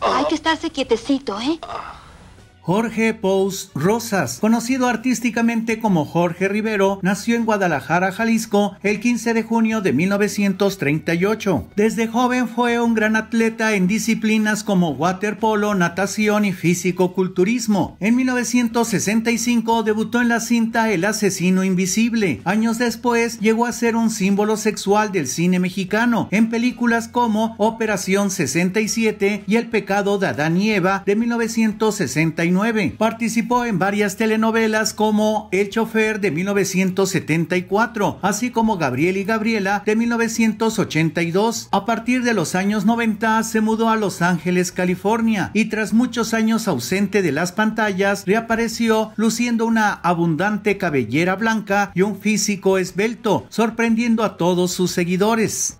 Hay que estarse quietecito, ¿eh? Jorge Pous Rosas, conocido artísticamente como Jorge Rivero, nació en Guadalajara, Jalisco, el 15 de junio de 1938. Desde joven fue un gran atleta en disciplinas como waterpolo, natación y físico-culturismo. En 1965 debutó en la cinta El asesino invisible. Años después llegó a ser un símbolo sexual del cine mexicano en películas como Operación 67 y El pecado de Adán y Eva de 1969. Participó en varias telenovelas como El chofer de 1974, así como Gabriel y Gabriela de 1982. A partir de los años 90 se mudó a Los Ángeles, California, y tras muchos años ausente de las pantallas, reapareció luciendo una abundante cabellera blanca y un físico esbelto, sorprendiendo a todos sus seguidores.